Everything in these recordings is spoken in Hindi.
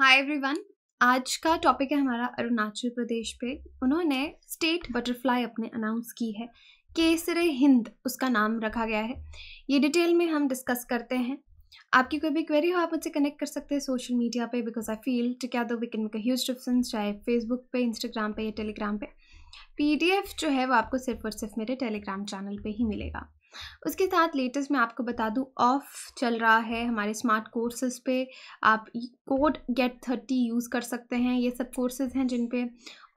हाय एवरीवन आज का टॉपिक है हमारा अरुणाचल प्रदेश पे उन्होंने स्टेट बटरफ्लाई अपने अनाउंस की है केसरे हिंद उसका नाम रखा गया है ये डिटेल में हम डिस्कस करते हैं आपकी कोई भी क्वेरी हो आप मुझसे कनेक्ट कर सकते हैं सोशल मीडिया पे because I feel though we can make huge difference चाहे फेसबुक पे इंस्टाग्राम पे या टेलीग्राम पे पीडीएफ जो है वो आपको सिर्फ और सिर्फ मेरे टेलीग्राम चैनल पे ही मिलेगा उसके साथ लेटेस्ट मैं आपको बता दूँ ऑफ चल रहा है हमारे स्मार्ट कोर्सेज पे आप कोड गेट थर्टी यूज़ कर सकते हैं ये सब कोर्सेज हैं जिन पे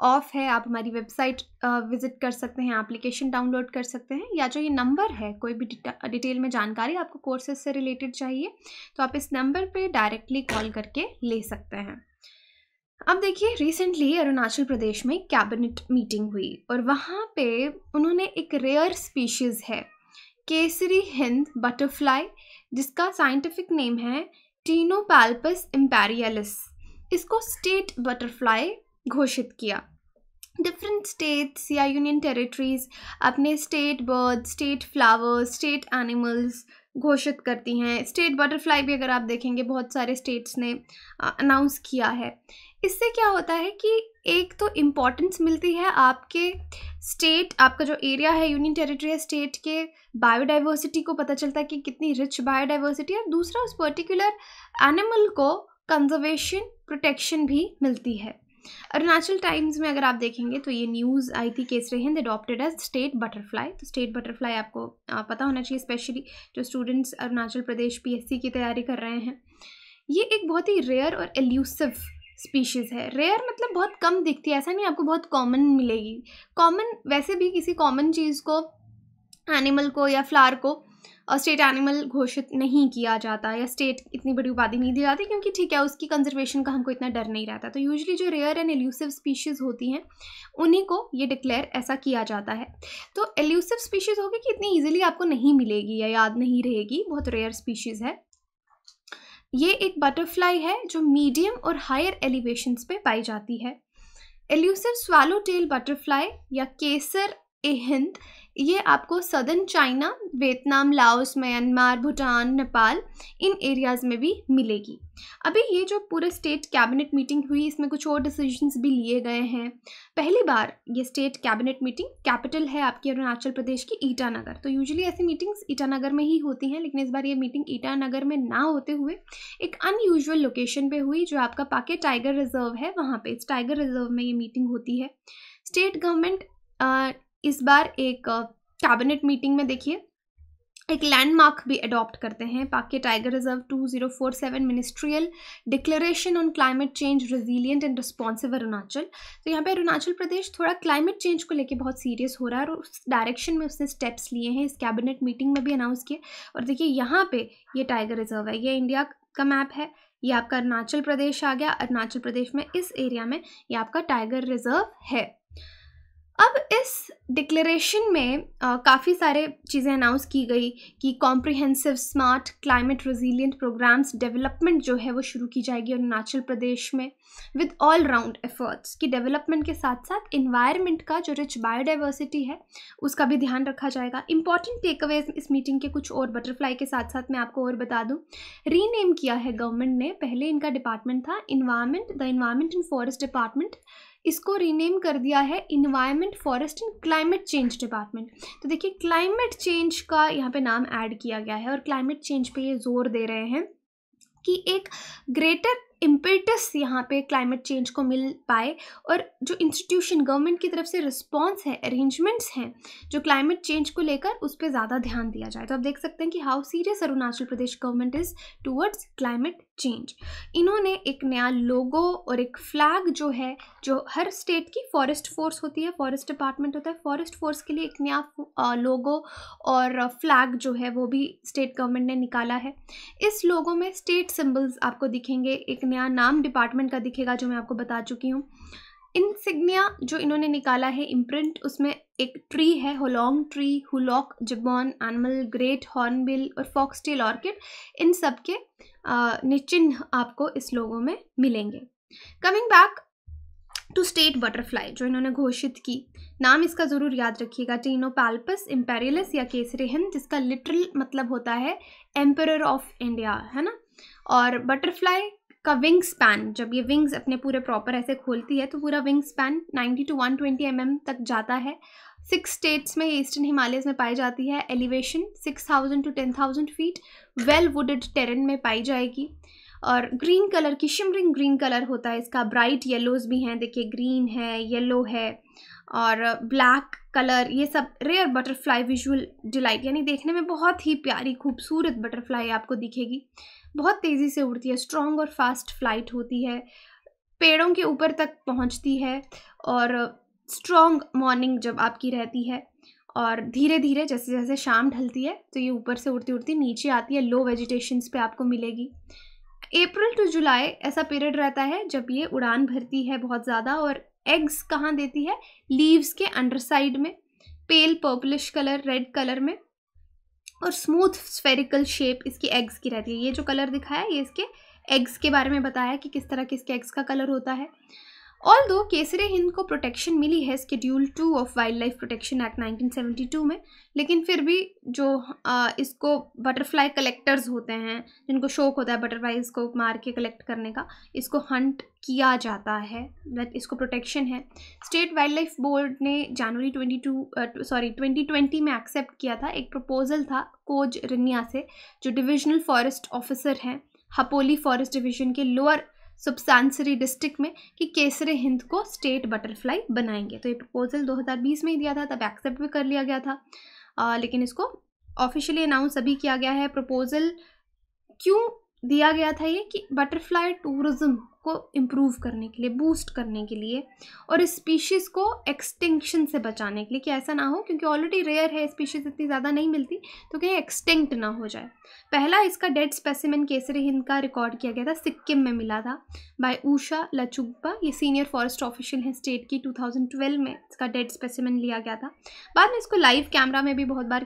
ऑफ है आप हमारी वेबसाइट विज़िट कर सकते हैं एप्लीकेशन डाउनलोड कर सकते हैं या जो ये नंबर है कोई भी डिटेल में जानकारी आपको कोर्सेज से रिलेटेड चाहिए तो आप इस नंबर पर डायरेक्टली कॉल करके ले सकते हैं अब देखिए रिसेंटली अरुणाचल प्रदेश में कैबिनेट मीटिंग हुई और वहाँ पे उन्होंने एक रेयर स्पीशीज़ है केसरी हिंद बटरफ्लाई जिसका साइंटिफिक नेम है टीनोपैल्पस इम्पेरियलिस इसको स्टेट बटरफ्लाई घोषित किया डिफरेंट स्टेट्स या यूनियन टेरिटरीज अपने state bird state flowers state animals घोषित करती हैं स्टेट बटरफ्लाई भी अगर आप देखेंगे बहुत सारे स्टेट्स ने अनाउंस किया है इससे क्या होता है कि एक तो इम्पॉर्टेंस मिलती है आपके स्टेट आपका जो एरिया है यूनियन टेरिटरी है स्टेट के बायोडाइवर्सिटी को पता चलता है कि कितनी रिच बायोडाइवर्सिटी है और दूसरा उस पर्टिकुलर एनिमल को कंजर्वेशन प्रोटेक्शन भी मिलती है अरुणाचल टाइम्स में अगर आप देखेंगे तो ये न्यूज़ आई थी केसरे हिंद अडॉप्टेड एज स्टेट बटरफ्लाई तो स्टेट बटरफ्लाई आपको पता होना चाहिए स्पेशली जो स्टूडेंट्स अरुणाचल प्रदेश पीएससी की तैयारी कर रहे हैं ये एक बहुत ही रेयर और एल्यूसिव स्पीशीज़ है रेयर मतलब बहुत कम दिखती है ऐसा नहीं आपको बहुत कॉमन मिलेगी कॉमन वैसे भी किसी कॉमन चीज़ को एनिमल को या फ्लावर को और स्टेट एनिमल घोषित नहीं किया जाता या स्टेट इतनी बड़ी उपाधि नहीं दी जाती क्योंकि ठीक है उसकी कंजर्वेशन का हमको इतना डर नहीं रहता तो यूजली जो रेयर एंड एल्यूसिव स्पीशीज़ होती हैं उन्हीं को ये डिक्लेयर ऐसा किया जाता है तो एल्यूसिव स्पीशीज़ होगी कि इतनी ईजिली आपको नहीं मिलेगी या याद नहीं रहेगी बहुत रेयर स्पीशीज़ है ये एक बटरफ्लाई है जो मीडियम और हायर एलिवेशंस पे पाई जाती है एल्यूसिव स्वालो टेल बटरफ्लाई या केसर ए हिंद ये आपको southern China Vietnam Laos Myanmar Bhutan Nepal इन एरियाज़ में भी मिलेगी अभी ये जो पूरे स्टेट कैबिनेट मीटिंग हुई इसमें कुछ और डिसीजंस भी लिए गए हैं पहली बार ये स्टेट कैबिनेट मीटिंग कैपिटल है आपकी अरुणाचल प्रदेश की ईटानगर तो यूजुअली ऐसी मीटिंग्स ईटानगर में ही होती हैं लेकिन इस बार ये मीटिंग ईटानगर में ना होते हुए एक अनयूजल लोकेशन पर हुई जो आपका पाके टाइगर रिजर्व है वहाँ पर इस टाइगर रिजर्व में ये मीटिंग होती है स्टेट गवर्नमेंट इस बार एक कैबिनेट मीटिंग में देखिए एक लैंडमार्क भी अडॉप्ट करते हैं Pakke tiger reserve 2047 ministerial declaration on climate change resilient and responsive Arunachal तो यहाँ पे अरुणाचल प्रदेश थोड़ा क्लाइमेट चेंज को लेके बहुत सीरियस हो रहा है और उस डायरेक्शन में उसने स्टेप्स लिए हैं इस कैबिनेट मीटिंग में भी अनाउंस किए और देखिए यहाँ पर ये टाइगर रिजर्व है ये इंडिया का मैप है ये आपका अरुणाचल प्रदेश आ गया अरुणाचल प्रदेश में इस एरिया में ये आपका टाइगर रिजर्व है अब इस डिक्लेरेशन में काफ़ी सारे चीज़ें अनाउंस की गई कि comprehensive smart climate resilient programmes development जो है वो शुरू की जाएगी अरुणाचल प्रदेश में विद ऑल राउंड एफर्ट्स कि डेवलपमेंट के साथ साथ इन्वायरमेंट का जो रिच बायोडाइवर्सिटी है उसका भी ध्यान रखा जाएगा इंपॉर्टेंट टेक इस मीटिंग के कुछ और बटरफ्लाई के साथ साथ मैं आपको और बता दूँ रीनेम किया है गवर्नमेंट ने पहले इनका डिपार्टमेंट था environment the environment and forest department इसको रीनेम कर दिया है environment forest and climate change department तो देखिए क्लाइमेट चेंज का यहाँ पे नाम ऐड किया गया है और क्लाइमेट चेंज पे ये जोर दे रहे हैं कि एक ग्रेटर इम्पेटस यहाँ पे क्लाइमेट चेंज को मिल पाए और जो इंस्टीट्यूशन गवर्नमेंट की तरफ से रिस्पॉन्स है अरेंजमेंट्स हैं जो क्लाइमेट चेंज को लेकर उस पर ज़्यादा ध्यान दिया जाए तो आप देख सकते हैं कि how serious Arunachal Pradesh government is towards climate change इन्होंने एक नया लोगो और एक फ्लैग जो है जो हर स्टेट की फॉरेस्ट फोर्स होती है फॉरेस्ट डिपार्टमेंट होता है फॉरेस्ट फोर्स के लिए एक नया लोगो और फ्लैग जो है वो भी स्टेट गवर्नमेंट ने निकाला है इस लोगो में स्टेट सिंबल्स आपको दिखेंगे एक इंसिग्निया नाम डिपार्टमेंट का दिखेगा जो मैं आपको बता चुकी हूँ इंसिग्निया जो इन्होंने निकाला है इम्प्रिंट उसमें एक ट्री है Hollong tree hoolock gibbon animal great hornbill और फॉक्सटेल ऑर्किड इन सब के निचिन्ह आपको इस लोगों में मिलेंगे coming back to state butterfly जो इन्होंने घोषित की नाम इसका ज़रूर याद रखिएगा टीनोपैल्पस इम्पेरियलस या केसरेहन जिसका लिटरल मतलब होता है एम्पर ऑफ इंडिया है ना और बटरफ्लाई का विंग स्पैन जब ये विंग्स अपने पूरे प्रॉपर ऐसे खोलती है तो पूरा wing span 90 to 120 twenty mm तक जाता है सिक्स स्टेट्स में ईस्टर्न हिमालयस में पाई जाती है elevation 6000 to 10000 feet well wooded terrain में पाई जाएगी और ग्रीन कलर की शिमरिंग ग्रीन कलर होता है इसका ब्राइट येलोज़ भी हैं देखिए ग्रीन है येलो है और ब्लैक कलर ये सब रेयर बटरफ्लाई विजुअल डिलाइट यानी देखने में बहुत ही प्यारी खूबसूरत बटरफ्लाई आपको दिखेगी बहुत तेज़ी से उड़ती है स्ट्रॉन्ग और फास्ट फ्लाइट होती है पेड़ों के ऊपर तक पहुंचती है और स्ट्रॉन्ग मॉर्निंग जब आपकी रहती है और धीरे धीरे जैसे जैसे शाम ढलती है तो ये ऊपर से उड़ती उड़ती नीचे आती है लो वेजिटेशंस पे आपको मिलेगी अप्रैल टू जुलाई ऐसा पीरियड रहता है जब ये उड़ान भरती है बहुत ज़्यादा और एग्स कहाँ देती है लीव्स के अंडर साइड में pale purplish colour red colour में और स्मूथ स्फेरिकल शेप इसकी एग्स की रहती है ये जो कलर दिखाया ये इसके एग्स के बारे में बताया कि किस तरह के इसके एग्स का कलर होता है ऑल दो केसरे हिंद को प्रोटेक्शन मिली है schedule two of wildlife protection act 1972 में लेकिन फिर भी जो आ, इसको बटरफ्लाई कलेक्टर्स होते हैं जिनको शौक होता है बटरफ्लाईज को मार के कलेक्ट करने का इसको हंट किया जाता है इसको प्रोटेक्शन है स्टेट वाइल्ड लाइफ बोर्ड ने जनवरी 22 सॉरी uh, 2020 में एक्सेप्ट किया था एक प्रपोजल था कोज रनिया से जो डिविजनल फॉरेस्ट ऑफिसर हैं हपोली फॉरेस्ट डिवीजन के लोअर सुबसानसरी डिस्ट्रिक्ट में कि केसरे हिंद को स्टेट बटरफ्लाई बनाएंगे तो ये प्रपोजल 2020 में ही दिया था तब एक्सेप्ट भी कर लिया गया था आ, लेकिन इसको ऑफिशियली अनाउंस अभी किया गया है प्रपोजल क्यों दिया गया था ये कि बटरफ्लाई टूरिज्म को इम्प्रूव करने के लिए बूस्ट करने के लिए और इस स्पीशीज़ को एक्सटिंक्शन से बचाने के लिए कि ऐसा ना हो क्योंकि ऑलरेडी रेयर है स्पीशीज़ इतनी ज़्यादा नहीं मिलती तो कहीं एक्सटिंक्ट ना हो जाए पहला इसका डेड स्पेसिमेन केसरी हिंद का रिकॉर्ड किया गया था सिक्किम में मिला था बाय ऊषा लचुब्बा ये सीनियर फॉरेस्ट ऑफिशियल हैं स्टेट की टू में इसका डेड स्पेसिमेन लिया गया था बाद में इसको लाइव कैमरा में भी बहुत बार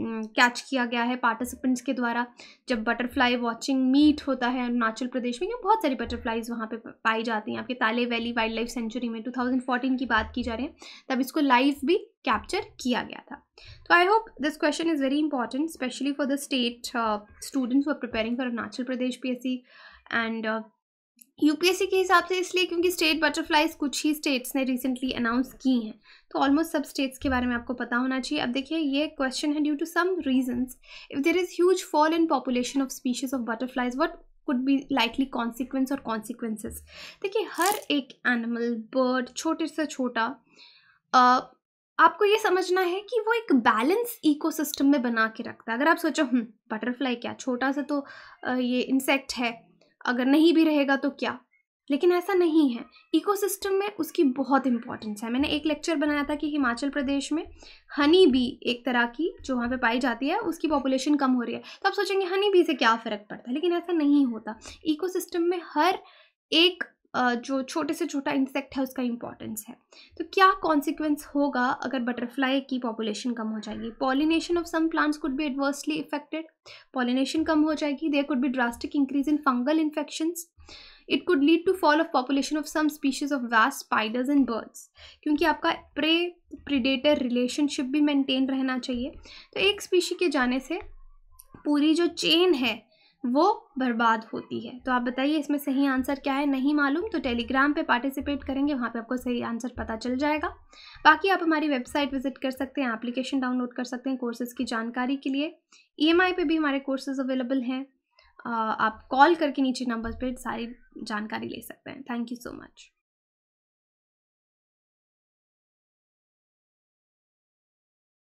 कैच किया गया है पार्टिसिपेंट्स के द्वारा जब बटरफ्लाई वाचिंग मीट होता है अरुणाचल प्रदेश में क्योंकि बहुत सारी बटरफ्लाइज वहाँ पे पाई जाती हैं आपके ताले वैली वाइल्ड लाइफ सेंचुरी में 2014 की बात की जा रही है तब इसको लाइव भी कैप्चर किया गया था तो I hope this question is very important specially for the state students are preparing for Arunachal Pradesh P and UPSC के हिसाब से इसलिए क्योंकि स्टेट बटरफ्लाइज कुछ ही स्टेट्स ने रिसेंटली अनाउंस की हैं तो ऑलमोस्ट सब स्टेट्स के बारे में आपको पता होना चाहिए अब देखिए ये क्वेश्चन है due to some reasons if there is huge fall in population of species of butterflies what could be likely consequence और कॉन्सिक्वेंसेज देखिए हर एक एनिमल बर्ड छोटे से छोटा uh, आपको ये समझना है कि वो एक बैलेंस इकोसिस्टम में बना के रखता है अगर आप सोचो बटरफ्लाई हम्म, क्या छोटा सा तो ये इंसेक्ट है अगर नहीं भी रहेगा तो क्या लेकिन ऐसा नहीं है इकोसिस्टम में उसकी बहुत इंपॉर्टेंस है मैंने एक लेक्चर बनाया था कि हिमाचल प्रदेश में हनी भी एक तरह की जो वहाँ पे पाई जाती है उसकी पॉपुलेशन कम हो रही है तो आप सोचेंगे हनी भी से क्या फ़र्क पड़ता है लेकिन ऐसा नहीं होता इकोसिस्टम में हर एक जो छोटे से छोटा इंसेक्ट है उसका इम्पॉर्टेंस है तो क्या कॉन्सिक्वेंस होगा अगर बटरफ्लाई की पॉपुलेशन कम हो जाएगी pollination of some plants could be adversely affected pollination कम हो जाएगी there could be drastic increase in fungal infections it could lead to fall of population of some species of वैस स्पाइडर्स एंड बर्ड्स क्योंकि आपका प्रे प्रिडेटर रिलेशनशिप भी मेंटेन रहना चाहिए तो एक स्पीशी के जाने से पूरी जो चेन है वो बर्बाद होती है तो आप बताइए इसमें सही आंसर क्या है नहीं मालूम तो टेलीग्राम पे पार्टिसिपेट करेंगे वहाँ पे आपको सही आंसर पता चल जाएगा बाकी आप हमारी वेबसाइट विजिट कर सकते हैं एप्लीकेशन डाउनलोड कर सकते हैं कोर्सेज़ की जानकारी के लिए ईएमआई पे भी हमारे कोर्सेज़ अवेलेबल हैं आप कॉल करके नीचे नंबर पर सारी जानकारी ले सकते हैं थैंक यू सो मच